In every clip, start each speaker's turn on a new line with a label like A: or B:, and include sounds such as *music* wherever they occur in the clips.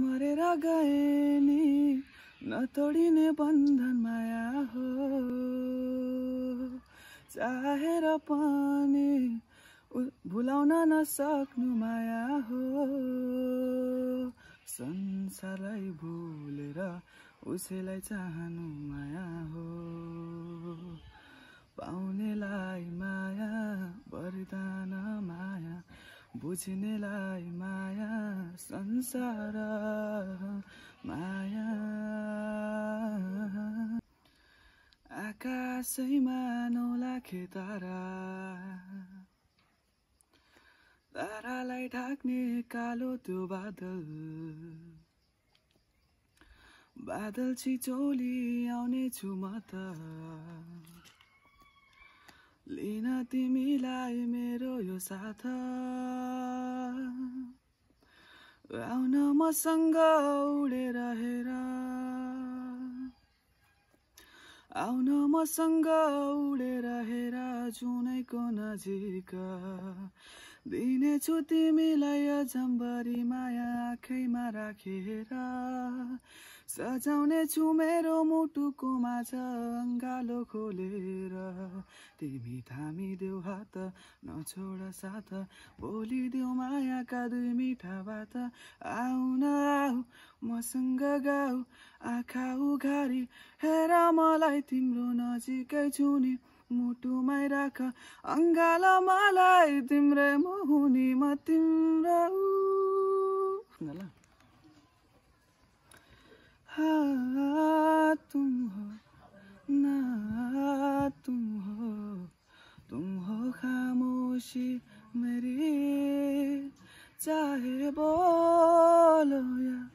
A: मरेर गए नि नतोडिने बन्धन माया हो चाहेर पनि भुलाउन नसक्नु माया हो संसारलाई भुलेर उसैलाई चाहनु माया हो पाउनेलाई माया वरदान माया बुझ्नेलाई माया संसार माया आकाशैमा नौलाखे तारा तारालाई ढाक्ने कालो त्यो बादल बादल छिचोली आउने छु म त लिन तिमीलाई मेरो यो साथ आउन मसँग उडेर हेर आउन मसँग उडेर हेर जुनैको नजिक दिनेछु तिमीलाई जम्बरी माया आँखैमा राखेर सजाउने छु मेरो मुटुको छ अङ्गालो खोलेर तिमी थामिदेऊ हात नछोड साथ बोलिदेऊ मायाका दुई मिठा बात न आऊ मसँग गाऊ आँखा उघारी हेर मलाई तिम्रो नजिकै छु नि मुटुमै राख अङ्गालो मलाई तिम्रै म म तिम्रो हा तुम हो ना तुम हो तुम हो खामोशी मेरी चाहे बोलो या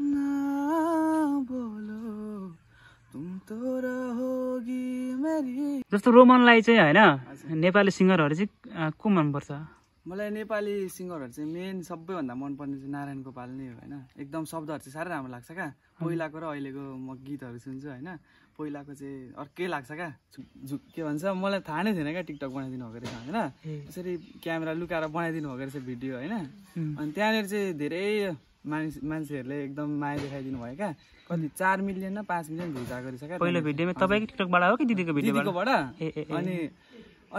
A: ना बोलो तुम तो रहोगी मेरी
B: जस्तो रोमनलाई चाहिँ होइन नेपाली सिङ्गरहरू चाहिँ को मनपर्छ
A: मलाई नेपाली सिङ्गरहरू चाहिँ मेन सबैभन्दा मनपर्ने चाहिँ नारायण गोपाल नै हो होइन एकदम शब्दहरू चाहिँ साह्रै राम्रो लाग्छ क्या पहिलाको र अहिलेको म गीतहरू सुन्छु होइन पहिलाको चाहिँ अर्कै लाग्छ क्या झुक के भन्छ मलाई थाहा नै थिएन क्या टिकटक बनाइदिनु भएको रहेछ होइन यसरी क्यामेरा लुकाएर बनाइदिनु भएको रहेछ भिडियो होइन अनि त्यहाँनिर चाहिँ धेरै मानिस मान्छेहरूले एकदम माया देखाइदिनु भयो क्या कति चार मिलियन न पाँच मिलियन भ्युज गरिसक्यो रहेछ क्या पहिलो भिडियोमा तपाईँको
B: टिकटकबाट हो कि दिदीको भिडियोबाट अनि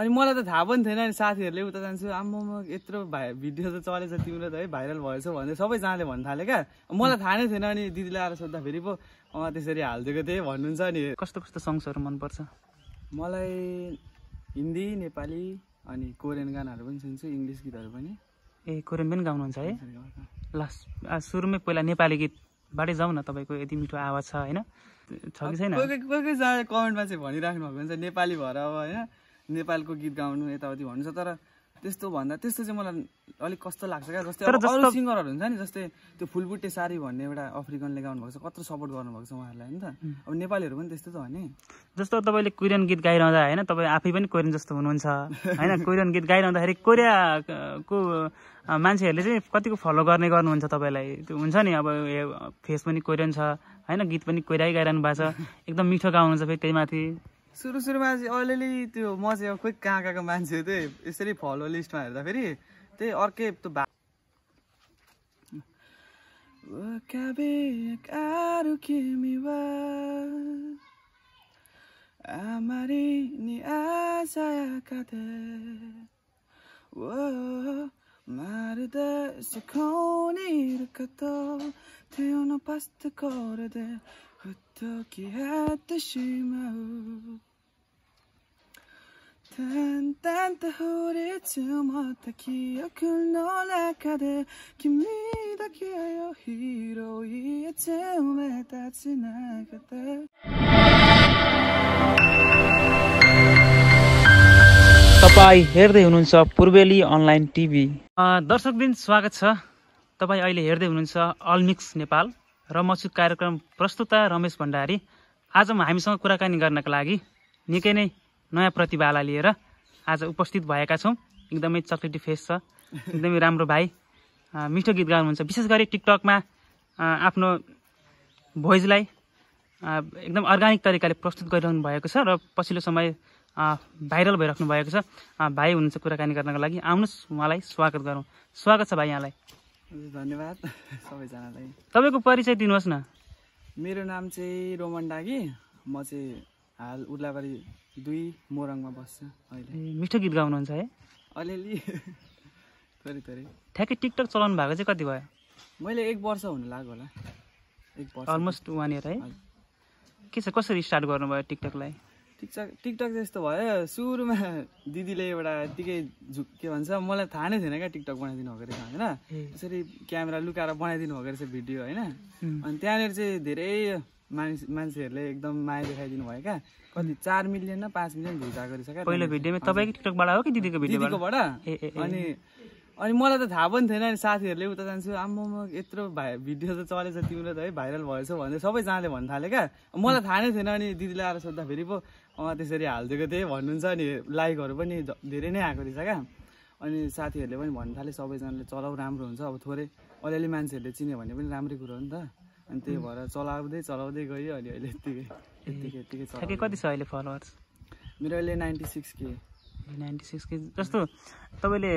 A: अनि मलाई त थाहा पनि थिएन अनि साथीहरूले उता जान्छु आम्मा यत्रो भाइ भिडियो त चलेछ तिम्रो त है भाइरल भएछ भनेर सबैजनाले भन्नु थाले क्या मलाई थाहा नै थिएन अनि दिदीलाई आएर सोद्धाखेरि पो अँ त्यसरी हालिदिएको थिएँ भन्नुहुन्छ नि कस्तो कस्तो सङ्ग्सहरू मनपर्छ मलाई हिन्दी नेपाली अनि कोरियन गानाहरू पनि
B: सुन्छु इङ्ग्लिस गीतहरू पनि ए कोरियन पनि गाउनुहुन्छ है ल सुरुमै पहिला नेपाली गीतबाटै जाउँ न तपाईँको यति मिठो आवाज छ होइन छ कि छैन कोही
A: कोही कोही कोही कमेन्टमा चाहिँ भनिराख्नु भएको हुन्छ नेपाली भएर अब होइन नेपालको गीत गाउनु यताउति भन्नु छ तर त्यस्तो भन्दा त्यस्तो चाहिँ मलाई अलिक कस्तो लाग्छ क्या जस्तै अरू सिङ्गरहरू हुन्छ नि जस्तै त्यो फुलबुट्टे सारी भन्ने एउटा अफ्रिकनले गाउनु भएको छ कत्रो सपोर्ट गर्नुभएको छ उहाँहरूलाई होइन त अब नेपालीहरू पनि त्यस्तो त हो नि
B: जस्तो तपाईँले कोरियन गीत गाइरहँदा होइन तपाईँ आफै पनि कोरियन जस्तो हुनुहुन्छ होइन *laughs* कोरियन गीत गाइरहँदाखेरि कोरियाको मान्छेहरूले चाहिँ कतिको फलो गर्ने गर्नुहुन्छ तपाईँलाई त्यो हुन्छ नि अब फेस पनि कोरियन छ होइन गीत पनि कोरियाइ गाइरहनु भएको छ *laughs* एकदम मिठो गाउनुहुन्छ फेरि त्यही माथि
A: सुरुमा चाहिँ अलिअलि त्यो म चाहिँ अब खोइ कहाँ कहाँको मान्छे त्यही यसरी फलो लिस्टमा हेर्दाखेरि त्यही अर्कै त्यो भा 아마리니아사야카데마르데소코니이르카토태어나파스트거래데ふと消えてしまう तपाईँ हेर्दै
B: हुनुहुन्छ पूर्वेली अनलाइन टिभी दर्शकबिन स्वागत छ तपाईँ अहिले हेर्दै हुनुहुन्छ अल्मिक्स नेपाल र म छु कार्यक्रम प्रस्तुता रमेश भण्डारी आज म हामीसँग कुराकानी गर्नका लागि निकै नै नयाँ प्रतिभालाई लिएर आज उपस्थित भएका छौँ एकदमै चक्लेटी फेस छ एकदमै राम्रो भाइ मिठो गीत गाउनुहुन्छ विशेष गरी टिकटकमा आफ्नो भोइजलाई एकदम अर्ग्यानिक तरिकाले प्रस्तुत गरिरहनु भएको छ र पछिल्लो समय भाइरल भइराख्नु भएको छ भाइ हुनुहुन्छ कुराकानी गर्नको लागि आउनुहोस् उहाँलाई स्वागत गरौँ स्वागत छ भाइ यहाँलाई
A: धन्यवाद *laughs* सबैजनालाई
B: तपाईँको परिचय दिनुहोस् न
A: मेरो नाम चाहिँ रोमन डागी म चाहिँ हाल उर्लाबारी दुई मोरङमा बस्छ अहिले
B: मिठो गीत गाउनुहुन्छ है अलिअलि *laughs* थोरै थोरै ठ्याक्कै टिकटक चलाउनु भएको चाहिँ कति भयो
A: मैले एक वर्ष हुन लाग्यो होला
B: एक वर्ष अलमोस्ट वान इयर है के छ कसरी स्टार्ट गर्नुभयो टिकटकलाई
A: टिकटक टिकटक चाहिँ यस्तो भयो सुरुमा दिदीले एउटा यत्तिकै झुक के भन्छ मलाई थाहा नै थिएन क्या टिकटक बनाइदिनु भएको रहेछ होइन त्यसरी क्यामेरा लुकाएर बनाइदिनु भएको रहेछ भिडियो होइन
B: अनि
A: त्यहाँनिर चाहिँ धेरै मानिस मान्छेहरूले एकदम माया देखाइदिनु भयो क्या कति चार मिलियन न पाँच मिलियन भ्युज आएको पहिलो भिडियोमा तपाईँको
B: टिकटकबाट हो कि दिदीको भिडियोबाट
A: अनि अनि मलाई त थाहा पनि थिएन अनि साथीहरूले उता जान्छु आम्मा यत्रो भाइ भिडियो त चलेछ तिम्रो त है भाइरल भएछ भनेर सबै जहाँले भन्नु थाल्यो क्या मलाई थाहा नै थिएन अनि दिदीले आएर सोद्धाखेरि पो त्यसरी हालिदिएको थिएँ भन्नुहुन्छ अनि लाइकहरू पनि धेरै नै आएको रहेछ क्या अनि साथीहरूले पनि भन्नु थाल्यो सबैजनाले चलाउ राम्रो हुन्छ अब थोरै अलिअलि मान्छेहरूले चिन्यो भने पनि राम्रै कुरो हो नि त अनि त्यही भएर चलाउँदै चलाउँदै गयो अहिले अहिले यत्तिकै यत्तिकै यत्तिकै कति
B: छ अहिले फलोवर्स मेरो अहिले ninety six K ninety six K जस्तो तपाईँले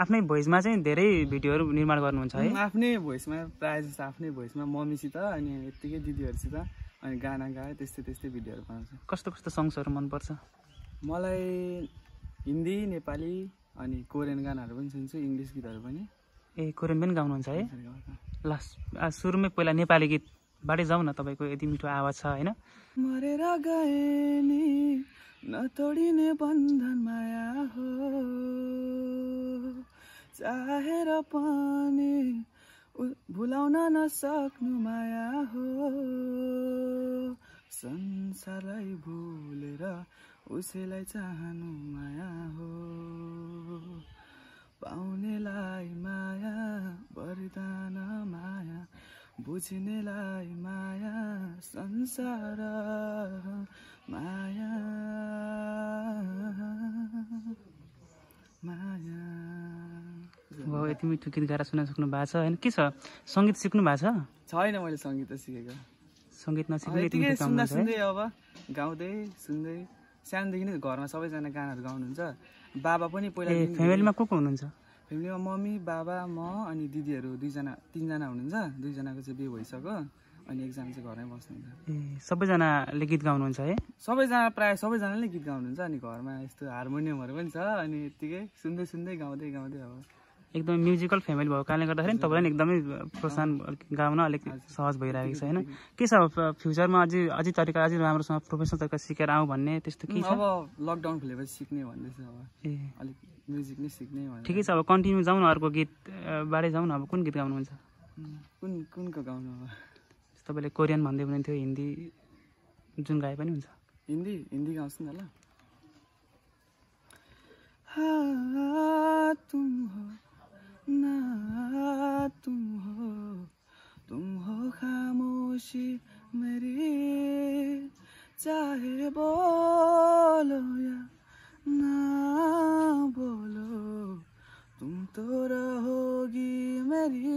B: आफ्नै भोइसमा चाहिँ धेरै भिडियोहरू निर्माण गर्नुहुन्छ है
A: आफ्नै भोइसमा प्रायः जस्तो आफ्नै भोइसमा मम्मीसित अनि यत्तिकै दिदीहरूसित अनि गाना गायो त्यस्तै त्यस्तै भिडियोहरू बनाउँछु
B: कस्तो कस्तो सङ्ग्सहरू मनपर्छ
A: मलाई हिन्दी नेपाली अनि कोरियन
B: गानाहरू पनि सुन्छु इङ्ग्लिस गीतहरू पनि ए कोरियन पनि गाउनुहुन्छ है ल सुरुमै पहिला नेपाली गीतबाटै जाउँ न तपाईँको यति मिठो आवाज छ होइन मरेर गए
A: नि नतोडिने बन्धन माया हो चाहेर पनि भुलाउन नसक्नु माया हो संसारलाई भुलेर उसैलाई चाहनु माया हो बुझ्नेलाई माया संसार माया
B: माया यति मिठो गीत गाएर सुन्न सक्नु भएको छ होइन के छ सङ्गीत सिक्नु भएको
A: छ छैन मैले सङ्गीत त सिकेको
B: सङ्गीत नसिक्नु सुन्दा सुन्दै
A: अब गाउँदै सुन्दै सानोदेखि नै घरमा सबैजना गानाहरू गाउनुहुन्छ बाबा पनि पहिला फ्यामिलीमा को को हुनुहुन्छ फेमिलीमा मम्मी बाबा म अनि दिदीहरू दुईजना तिनजना हुनुहुन्छ दुईजनाको चाहिँ बिहे भइसक्यो अनि एकजना चाहिँ घरमै बस्नुहुन्छ
B: सबैजनाले गीत गाउनुहुन्छ है
A: सबैजना प्रायः सबैजनाले गीत गाउनुहुन्छ अनि घरमा यस्तो हार्मोनियमहरू पनि छ अनि यत्तिकै सुन्दै सुन्दै गाउँदै गाउँदै अब
B: एकदम म्युजिकल फ्यामिली भएको कारणले गर्दाखेरि तपाईँलाई पनि एकदमै प्रोत्साहन गाउन अलिक सहज भइरहेको छ होइन के छ अब फ्युचरमा अझै अझै तरिका अझै राम्रोसँग प्रोफेसनल तरिका सिकेर आउँ भन्ने त्यस्तो के अब
A: लकडाउन खुलेपछि सिक्ने भन्दैछ अब ए अलिक म्युजिक नै सिक्ने ठिकै छ अब
B: कन्टिन्यू जाउँ न अर्को गीतबाटै जाउँ न अब कुन गीत गाउनुहुन्छ कुन कुनको गाउनु तपाईँले कोरियन भन्दै हुनुहुन्थ्यो हिन्दी जुन गाए पनि हुन्छ हिन्दी हिन्दी गाउँछु नि त ल
A: ना तुम तुम हो खामोशी मेरी चाहे बोलो ना बोलो तुम तो रहोगी मेरी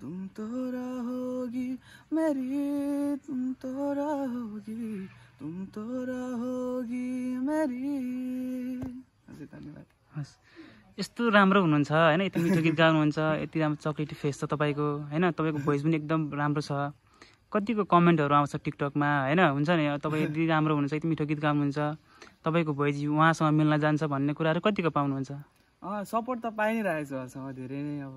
A: तुम तो रहोगी मेरी तुम तो रहोगी तुम तो रहोगी मेरी हजुर धन्यवाद
B: हस् यस्तो राम्रो हुनुहुन्छ होइन यति मिठो गीत गाउनुहुन्छ यति राम्रो चक्लेटी फेस छ तपाईँको होइन तपाईँको भोइस पनि एकदम राम्रो छ कतिको कमेन्टहरू आउँछ टिकटकमा होइन हुन्छ नि तपाईँ यदि राम्रो हुनुहुन्छ यति मिठो गीत गाउनुहुन्छ तपाईँको भोइजी उहाँसँग मिल्न जान्छ भन्ने कुराहरू कतिको पाउनुहुन्छ
A: सपोर्ट त पाइ नै रहेको छ धेरै नै अब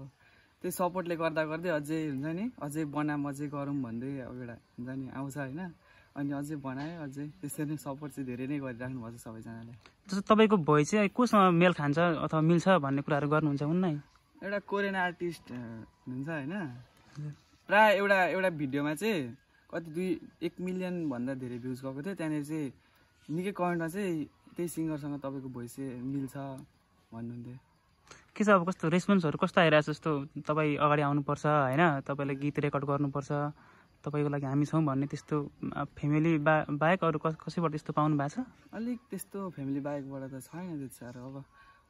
A: त्यही सपोर्टले गर्दा गर्दै अझै हुन्छ नि अझै बनाम अझै गरौँ भन्दै अब एउटा हुन्छ नि आउँछ होइन अनि अझै बनाएँ अझै त्यसरी नै सपोर्ट चाहिँ धेरै नै गरिराख्नु भएको छ सबैजनाले
B: जस्तो तपाईँको भोइ चाहिँ कोसँग मेल खान्छ अथवा मिल्छ भन्ने कुराहरू गर्नुहुन्छ हुन्न नै
A: एउटा कोरियन आर्टिस्ट हुन्छ होइन प्रायः एउटा एउटा भिडियोमा चाहिँ कति दुई एक मिलियनभन्दा धेरै भ्युज गएको थियो त्यहाँनिर चाहिँ निकै कमेन्टमा चाहिँ त्यही सिङ्गरसँग तपाईँको भोइस चाहिँ मिल्छ भन्नुहुन्थ्यो
B: के छ अब कस्तो रेस्पोन्सहरू कस्तो आइरहेको छ जस्तो तपाईँ अगाडि आउनुपर्छ होइन तपाईँलाई गीत रेकर्ड गर्नुपर्छ तपाईँको लागि हामी छौँ भन्ने त्यस्तो फेमिली बा बाहेक अरू कस कसैबाट त्यस्तो पाउनु भएको
A: छ अलिक त्यस्तो फेमिली बाहेकबाट त छैन त्यति साह्रो अब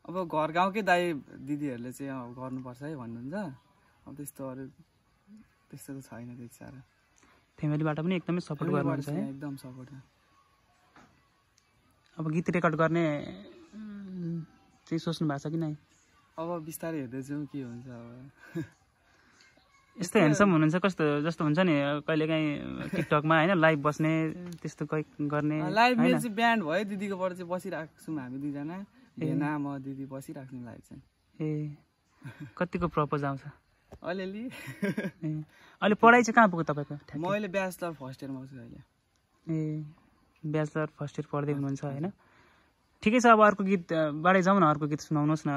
A: अब घर गाउँकै दाई दिदीहरूले चाहिँ गर्नुपर्छ है भन्नुहुन्छ अब त्यस्तो अरू त्यस्तो त छैन त्यति साह्रो
B: फेमिलीबाट पनि एकदमै सपोर्ट गर्नुहुन्छ है एकदम सपोर्ट अब गीत रेकर्ड गर्ने चाहिँ सोच्नु भएको छ कि नै
A: अब बिस्तारै हेर्दै जाउँ के हुन्छ अब
B: यस्तो ह्यान्डसम हुनुहुन्छ कस्तो जस्तो हुन्छ नि कहिलेकाहीँ टिकटकमा होइन लाइभ बस्ने त्यस्तो गर्ने लाइभ चाहिँ
A: बिहान भयो दिदीकोबाट चाहिँ बसिरहेको छौँ हामी दुईजना ए म दिदी बसिराख्नु लाइभ चाहिँ
B: ए कतिको प्रपोज आउँछ अलिअलि अहिले पढाइ चाहिँ कहाँ पुग्यो तपाईँको म
A: अहिले ब्याचलर फर्स्ट इयरमा छु अहिले
B: ए ब्याचलर फर्स्ट इयर पढ्दै हुनुहुन्छ होइन ठिकै छ अब अर्को गीत गीतबाटै जाउँ न अर्को गीत सुनाउनुहोस् न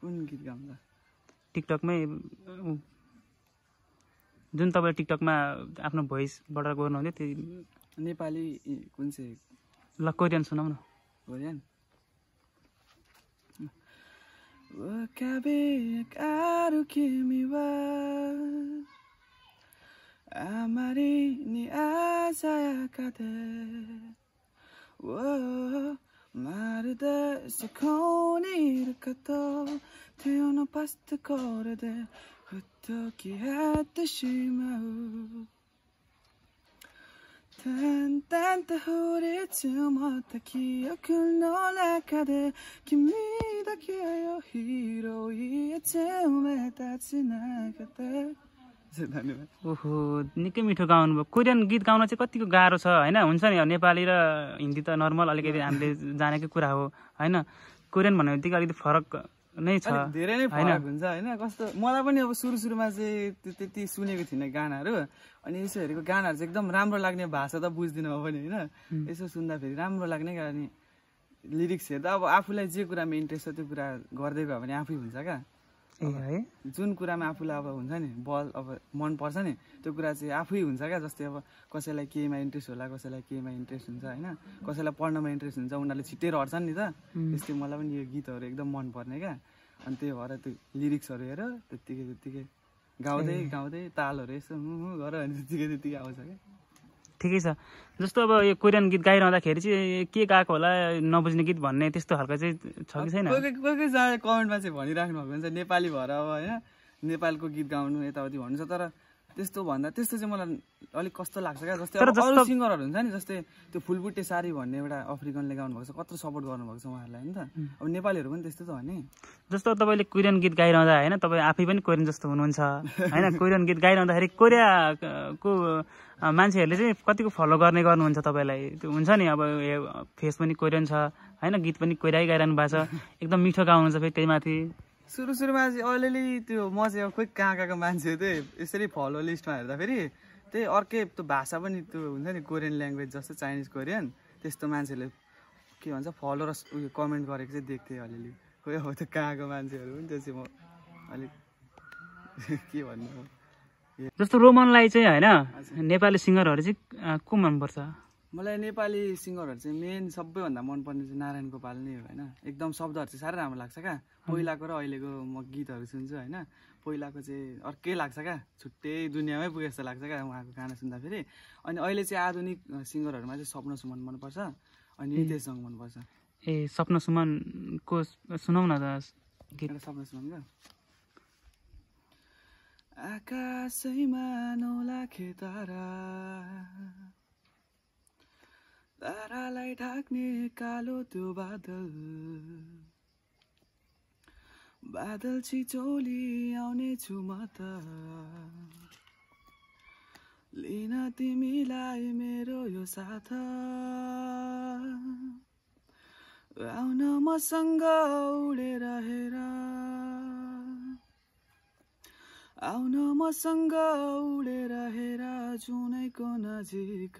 A: कुन गीत गाउँदा
B: टिकटकमै जुन तपाईँले टिकटकमा आफ्नो भोइसबाट गर्नुहुन्थ्यो त्यो
A: नेपाली कुन चाहिँ
B: ल कोरियन सुनाउनु
A: कोरियन 浮かび上がる君はあまりに鮮やかで、wow、まるでそこにいるかと手を伸ばしてこれでふっと消えてしまう *laughs* ओहो निकै
B: मिठो गाउनुभयो कोरियन गीत गाउन चाहिँ कतिको गाह्रो छ होइन हुन्छ नि नेपाली र हिन्दी त नर्मल अलिकति हामीले जानेकै कुरा हो होइन कोरियन भन्ने बित्तिकै अलिकति फरक नै छ धेरै नै फरक
A: हुन्छ होइन कस्तो मलाई पनि अब सुरु सुरुमा चाहिँ त्यति सुनेको थिइनँ गानाहरू अनि यसो हेरेको गानाहरू चाहिँ एकदम राम्रो लाग्ने भाषा त बुझ्दिनँ पनि होइन यसो सुन्दाखेरि राम्रो लाग्ने अनि लिरिक्स हेर्दा अब आफूलाई जे कुरामा इन्ट्रेस्ट छ त्यो कुरा गर्दै गयो भने आफै हुन्छ क्या है जुन कुरामा आफूलाई अब हुन्छ नि बल अब मनपर्छ नि त्यो कुरा चाहिँ आफै हुन्छ क्या जस्तै अब कसैलाई केमा इन्ट्रेस्ट होला कसैलाई केमा इन्ट्रेस्ट हुन्छ होइन कसैलाई पढ्नमा इन्ट्रेस्ट हुन्छ उनीहरूले छिट्टै रट्छन् नि त त्यस्तै मलाई पनि यो गीतहरू एकदम मनपर्ने क्या अनि त्यही भएर त्यो लिरिक्सहरू हेर त्यत्तिकै त्यत्तिकै गाउँदै गाउँदै तालहरू यसो गर अनि त्यत्तिकै त्यत्तिकै आउँछ क्या
B: ठिकै छ जस्तो अब यो कोरियन गीत गाइरहँदाखेरि चाहिँ के गएको होला नबुझ्ने गीत भन्ने त्यस्तो खालको चाहिँ छ कि छैन कोही
A: कोही जहाँ कमेन्टमा चाहिँ भनिराख्नु भएको हुन्छ नेपाली भएर अब होइन नेपालको गीत गाउनु यताउति भन्नुहुन्छ तर त्यस्तो भन्दा त्यस्तो चाहिँ मलाई अलिक कस्तो लाग्छ क्या जस्तै अरू सिङ्गरहरू हुन्छ नि जस्तै त्यो फुलबुट्टे सारी भन्ने एउटा अफ्रिकनले गाउनु भएको छ कत्रो सपोर्ट गर्नुभएको छ उहाँहरूलाई होइन त अब नेपालीहरू पनि त्यस्तो त हो नि
B: जस्तो तपाईँले कोरियन गीत गाइरहँदा होइन तपाईँ आफै पनि कोरियन जस्तो हुनुहुन्छ होइन कोरियन गीत गाइरहँदाखेरि कोरियाको मान्छेहरूले चाहिँ कतिको फलो गर्ने गर्नुहुन्छ तपाईँलाई त्यो हुन्छ नि अब फेस पनि कोइरहन्छ होइन गीत पनि कोइराइ गाइरहनु भएको छ *laughs* एकदम मिठो गाउनुहुन्छ फेरि त्यही माथि
A: सुरु सुरुमा चाहिँ अलिअलि त्यो म चाहिँ अब खोइ कहाँ कहाँको मान्छे त्यही यसरी फलो लिस्टमा हेर्दाखेरि त्यही अर्कै त्यो भाषा पनि त्यो हुन्छ नि कोरियन ल्याङ्ग्वेज जस्तो चाइनिज कोरियन त्यस्तो मान्छेहरूले के भन्छ फलो र उयो कमेन्ट गरेको चाहिँ देख्थेँ अलिअलि खोइ अब त्यो कहाँको मान्छेहरू पनि त्यो चाहिँ म अलिक *laughs* के भन्नु
B: जस्तो रोमनलाई चाहिँ होइन नेपाली सिङ्गरहरू चाहिँ को मनपर्छ
A: मलाई नेपाली सिङ्गरहरू चाहिँ मेन सबैभन्दा मनपर्ने चाहिँ नारायण गोपाल नै हो होइन एकदम शब्दहरू चाहिँ साह्रै राम्रो लाग्छ क्या पहिलाको र अहिलेको म गीतहरू सुन्छु होइन पहिलाको चाहिँ अर्कै लाग्छ क्या छुट्टै दुनियाँमै पुगे जस्तो लाग्छ क्या उहाँको गाना सुन्दाखेरि अनि अहिले चाहिँ आधुनिक सिङ्गरहरूमा चाहिँ सपना सुमन मनपर्छ अनि नितेश सङ्ग मनपर्छ
B: ए सपना सुमनको सुनौ न त
A: सपना सुमनको आकाशैमा नौलाखे तारा तारालाई ढाक्ने कालो त्यो बादल बादल छिचोली आउने छु म त लिन तिमीलाई मेरो यो साथ आउन मसँग उडेर हेर आउन मसँग उडेर हेर जुनैको नजिक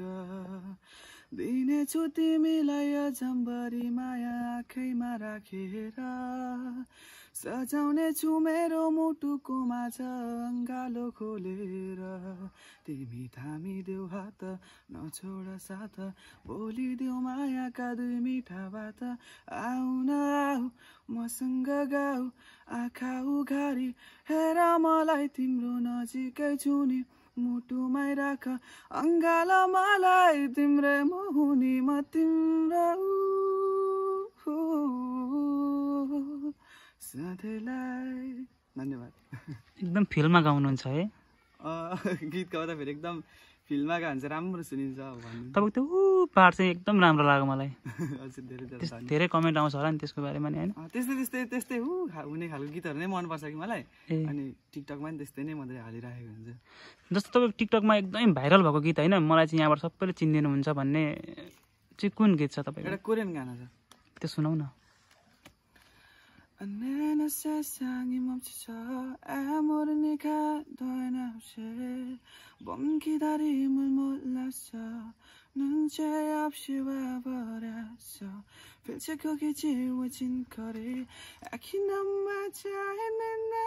A: दिनेछु तिमीलाई जम्बरी माया आँखैमा राखेर सजाउने छु मेरो मुटुकोमा छ अङ्गालो खोलेर तिमी देऊ हात नछोड साथ देऊ मायाका दुई मिठा बात आउन न आऊ मसँग गाऊ आँखा उघारी हेर मलाई तिम्रो नजिकै छु नि मुटुमै राख अङ्गाल मलाई तिम्रै म हुने म तिम्रो धन्यवाद
B: एकदम फिल्डमा गाउनुहुन्छ है
A: गीत गाउँदा फेरि एकदम फिल्डमा गाउँछ चाहिँ राम्रो सुनिन्छ तपाईँको
B: त्यो ऊ पार्ट चाहिँ एकदम राम्रो लाग्यो मलाई *laughs* धेरै कमेन्ट आउँछ होला नि त्यसको बारेमा नि होइन
A: त्यस्तै त्यस्तै त्यस्तै ऊ हुने खालको गीतहरू नै मनपर्छ कि मलाई अनि टिकटकमा नि त्यस्तै नै मैले हालिराखेको हुन्छ
B: जस्तो तपाईँको टिकटकमा एकदमै भाइरल भएको गीत होइन मलाई चाहिँ यहाँबाट सबैले चिनिदिनुहुन्छ भन्ने चाहिँ कुन गीत छ तपाईँको एउटा कोरियन गाना छ त्यो सुनाउ न
A: 언제나 세상이 멈춰져 아무리 네가 너나 없이 몸 기다림을 몰랐어 눈치 없이 와버렸어 펼쳐거기 지워진 거리 아긴 엄마자 있는 날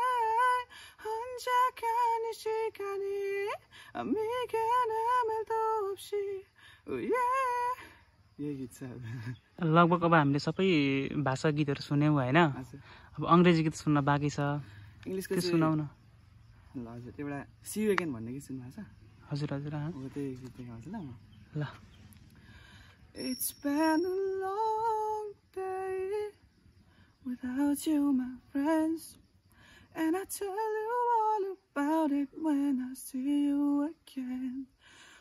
A: 혼자 가는 시간이 아미가 아무 말도 없이 oh 얘기 참 *laughs*
B: लगभग अब हामीले सबै भाषा गीतहरू सुन्यौँ होइन अब अङ्ग्रेजी गीत सुन्न बाँकी छ इङ्ग्लिसको सुनाउ न
A: हजुर हजुर ल It's been a long day without you, my friends. And I tell you all about it when I see you again.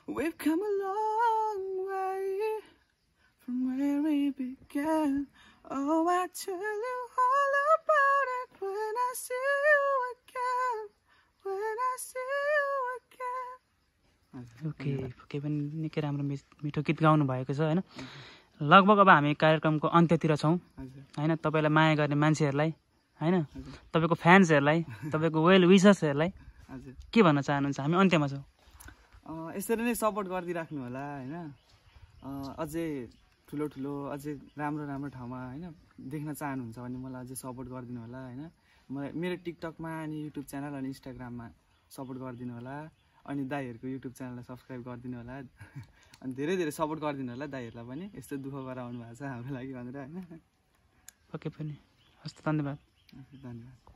A: We've come a long from where we began. Oh, I tell you all about it when I see you again. When I see
B: you again. Okay Phuket पनि निकै राम्रो मिठो गीत गाउनु भएको छ होइन लगभग अब हामी कार्यक्रमको अन्त्यतिर छौँ होइन तपाईँलाई माया गर्ने मान्छेहरूलाई होइन तपाईँको फ्यान्सहरूलाई तपाईँको वेल विसर्सहरूलाई के भन्न चाहनुहुन्छ हामी अन्त्यमा छौँ
A: यसरी नै सपोर्ट गरिदिइराख्नु होला होइन अझै ठुलो ठुलो अझै राम्रो राम्रो ठाउँमा होइन देख्न चाहनुहुन्छ भने मलाई अझै सपोर्ट गरिदिनु होला होइन मलाई मेरो टिकटकमा अनि युट्युब च्यानल अनि इन्स्टाग्राममा सपोर्ट गरिदिनु होला अनि दाईहरूको युट्युब च्यानललाई सब्सक्राइब गरिदिनु होला अनि धेरै धेरै सपोर्ट गरिदिनु होला दाईहरूलाई पनि यस्तो दुःख गराउनु भएको छ हाम्रो लागि भनेर होइन
B: ओके पनि हस् धन्यवाद
A: धन्यवाद